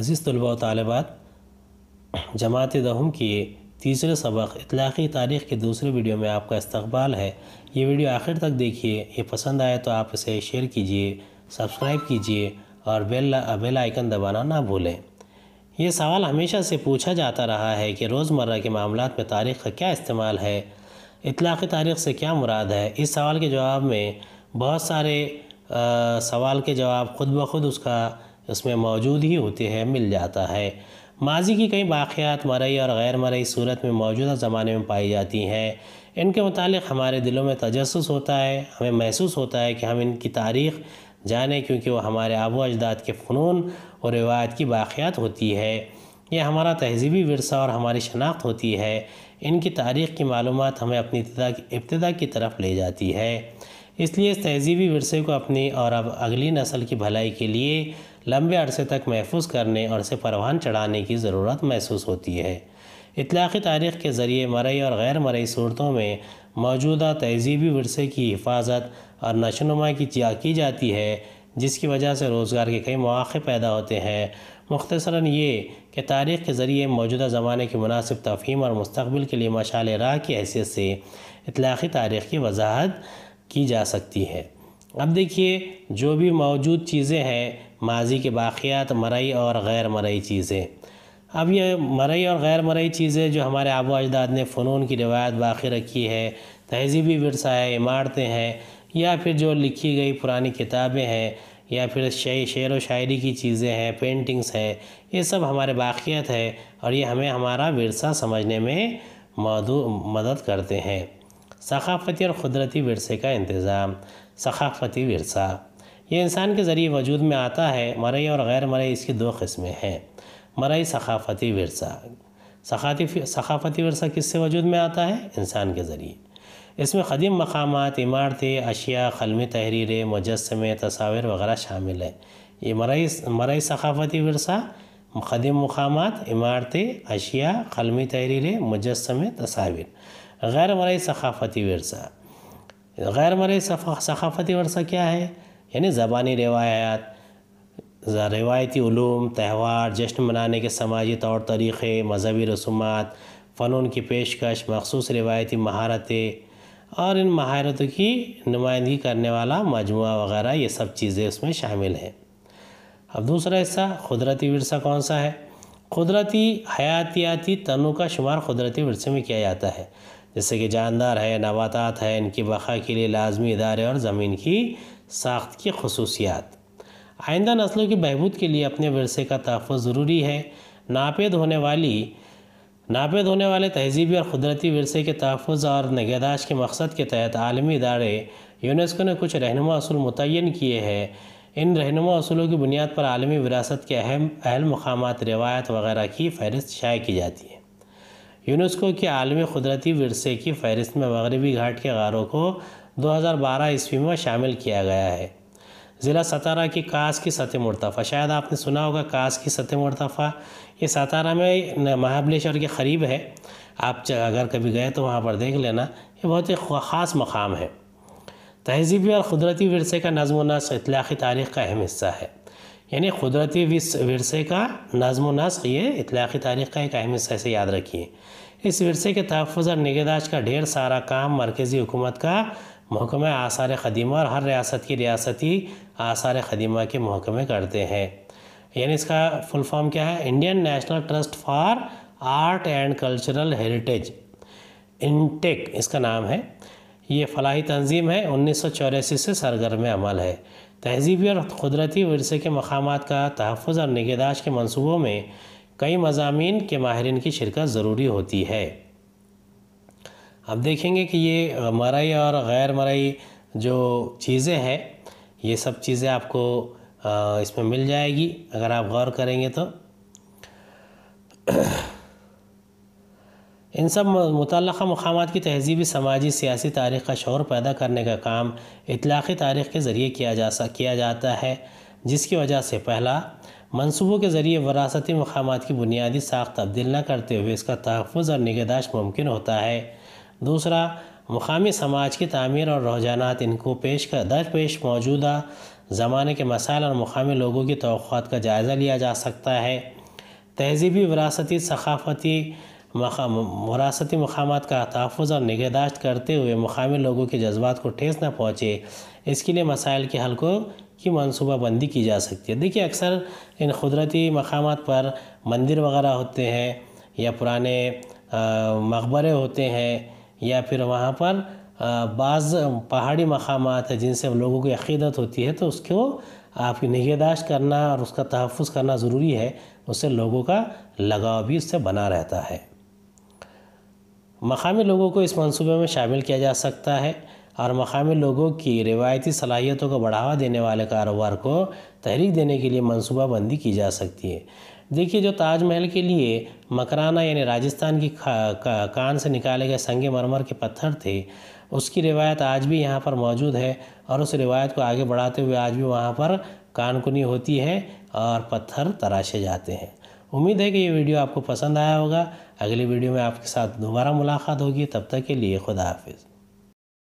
अज़ीज़ तलबा तलबात जमात दहम की तीसरे सबक इतलाक़ी तारीख़ के दूसरे वीडियो में आपका इस्तबाल है ये वीडियो आखिर तक देखिए ये पसंद आए तो आप इसे शेयर कीजिए सब्सक्राइब कीजिए और बेल बेल आइकन दबाना ना भूलें ये सवाल हमेशा से पूछा जाता रहा है कि रोज़मर्रा के मामला में तारीख़ का क्या इस्तेमाल है इतलाक़ तारीख़ से क्या मुराद है इस सवाल के जवाब में बहुत सारे आ, सवाल के जवाब ख़ुद ब खुद उसका उसमें मौजूद ही होते हैं मिल जाता है माजी की कई वाक़ात मरई और गैर मरई सूरत में मौजूदा ज़माने में पाई जाती हैं इनके मतलब हमारे दिलों में तजस होता है हमें महसूस होता है कि हम इनकी तारीख़ जाने क्योंकि वह हमारे आबो अजदाद के फ़नून और रिवायत की बाक़ियात होती है यह हमारा तहजीबी वरसा और हमारी शनाख्त होती है इनकी तारीख़ की मालूम हमें अपनी इब्तदा की तरफ ले जाती है इसलिए इस तहजीबी वरसे को अपनी और अब अगली नस्ल की भलाई के लिए लंबे अरसे तक महफूज करने और इसे परवान चढ़ाने की ज़रूरत महसूस होती है इतलाक़ी तारीख़ के ज़रिए मरई और गैर मरई सूरतों में मौजूदा तहजीबी वरसे की हिफाजत और नशोनुमा की की जाती है जिसकी वजह से रोज़गार के कई मौक़े पैदा होते हैं मुख्तसरा ये कि तारीख़ के ज़रिए मौजूदा ज़माने की मुनासिब तफहीम और मुस्तबिल के लिए मशाल राह की हैसियत से इतलाक़ी तारीख़ की वजाहत की जा सकती है अब देखिए जो भी मौजूद चीज़ें हैं माजी के बाक़ियात मरई और गैर मरई चीज़ें अब ये मरई और गैर मरई चीज़ें जो हमारे आबो अजदाद ने फ़नून की रिवायत बाकी रखी है तहजीबी वरसा है इमारतें हैं या फिर जो लिखी गई पुरानी किताबें हैं या फिर शे, शेर व शायरी की चीज़ें हैं पेंटिंग्स है ये सब हमारे बाक़ियत है और ये हमें हमारा वरसा समझने में मदद करते हैं सकाफ़ती और क़ुदरती वरसे का इंतज़ाम सकाफ़ती वरसा ये इंसान के ज़रिए वजूद में आता है मरई और गैर मरई इसकी दो किस्में हैं मरई सकाफ़ती वरसा सखाती सकाफ़ती वरसा किससे वजूद में आता है इंसान के ज़रिए इसमें कदीम मकाम इमारतें अशिया खलमी तहरीरें मुजस्मे तस्वीर वगैरह शामिल है ये मरई मरई सकाफ़ती वरसा कदीम मकाम इमारतें अशिया खलमी तहरीरें मुजस्मे तस्वीर गैर मरई सकाफ़ती वरसा गैर मरई सकाफ़ती वरसा क्या है यानी ज़बानी रवायात रवायती ूम त्यौहार जश्न मनाने के समाजी तौर तरीक़े मजहबी रसूमात फ़नून की पेशकश मखसूस रवायती महारतें और इन महारतों की नुमाइंदगी करने वाला मजमू वगैरह ये सब चीज़ें उसमें शामिल हैं अब दूसरा हिस्सा कुदरती वरसा कौन सा है कुदरती हयातियाती तनु का शुमार कुदरती वरसे में किया जाता है जैसे कि जानदार है नबाता है इनकी बखा के लिए लाजमी इदारे और ज़मीन की साख्त की खसूसियात आइंदा नस्लों की बहबूद के लिए अपने वरसे का तहफ़ ज़रूरी है नापेद होने वाली नापेद होने वाले तहजीबी और क़ुदरती वरसे के तहफ़ और नगहदाश के मकसद के तहत आलमी इदारे यूनेस्को ने कुछ रहनुमा असूल मुतन किए हैं इन रहनुमा असूलों की बुनियाद पर आलमी विरासत के अहम अहल मकाम रवायत वगैरह की फहरिस्त शाये की जाती है यूनेस्को के आलमी कुदरती वरसे की फहरिस्त में मगरबी घाट के गारों को 2012 ईस्वी में शामिल किया गया है ज़िला सतारा की कास की सतह मुर्तफ़ा शायद आपने सुना होगा कास की सतह मुर्तफ़ा ये सतारा में महाबलेश्वर के करीब है आप अगर कभी गए तो वहाँ पर देख लेना ये बहुत ही ख़ास मकाम है तहजीबी और कुदरती वरसे का नज़म नस इतलाक़ी तारीख़ का अहम हिस्सा है यानी कुदरती वरसे का नाजमो नस्क ये इतलाक़ी तारीख़ का एक अहम हिस्सा से याद रखिए इस वरसे के तहफ़ और निगहदाश का ढेर सारा काम मरकज़ी हुकूमत का महकमे आसार ख़दीमा और हर रियासत की रियासती आसार ख़दीमा के महकमे करते हैं यानी इसका फुल फॉर्म क्या है Indian National Trust for Art and Cultural Heritage INTACH इसका नाम है ये फलाही तंजीम है उन्नीस से सरगर्म अमल है तहजीबी और कुदरती वरसे के मकाम का तहफ़ और निगहदाश के मनसूबों में कई मजामी के माहरीन की शिरकत ज़रूरी होती है अब देखेंगे कि ये मरई और गैर मरई जो चीज़ें हैं ये सब चीज़ें आपको इसमें मिल जाएगी अगर आप गौर करेंगे तो इन सब मुतल मकाम की तहजीबी समाजी सियासी तारीख़ का शौर पैदा करने का काम इतलाक़ी तारीख़ के ज़रिए किया जा सा किया जाता है जिसकी वजह से पहला मनसूबों के ज़रिए वरासती मकाम की बुनियादी साख तब्दील न करते हुए इसका तहफ़ और निगहदाश्त मुमकिन होता है दूसरा मकामी समाज की तमीर और रुझाना इनको पेश कर दर पेश मौजूदा ज़माने के मसाइल और मकामी लोगों की तो का जायज़ा लिया जा सकता है तहजीबी वरासती सकाफ़ती वरासती मकाम का तहफ़ और निगहदाश्त करते हुए मकामी लोगों के जज्बात को ठेस न पहुँचे इसके लिए मसाइल के हल को की मनसूबाबंदी की जा सकती है देखिए अक्सर इन कुदरती मकाम पर मंदिर वगैरह होते हैं या पुराने मकबरे होते हैं या फिर वहाँ पर बाज़ पहाड़ी मकाम हैं जिनसे लोगों की अकीदत होती है तो उसको आपकी निगहदाश्त करना और उसका तहफ़ करना ज़रूरी है उससे लोगों का लगाव भी उससे बना रहता है मकामी लोगों को इस मनसूबे में शामिल किया जा सकता है और मकामी लोगों की रिवायती सलाहियतों को बढ़ावा देने वाले कारोबार को तहरीक देने के लिए मनसूबाबंदी की जा सकती है देखिए जो ताजमहल के लिए मकराना यानी राजस्थान की का, का, कान से निकाले गए संग मरमर के पत्थर थे उसकी रिवायत आज भी यहाँ पर मौजूद है और उस रिवायत को आगे बढ़ाते हुए आज भी वहाँ पर कानकुनी होती है और पत्थर तराशे जाते हैं उम्मीद है कि ये वीडियो आपको पसंद आया होगा अगली वीडियो में आपके साथ दोबारा मुलाकात होगी तब तक के लिए खुदा हाफिज़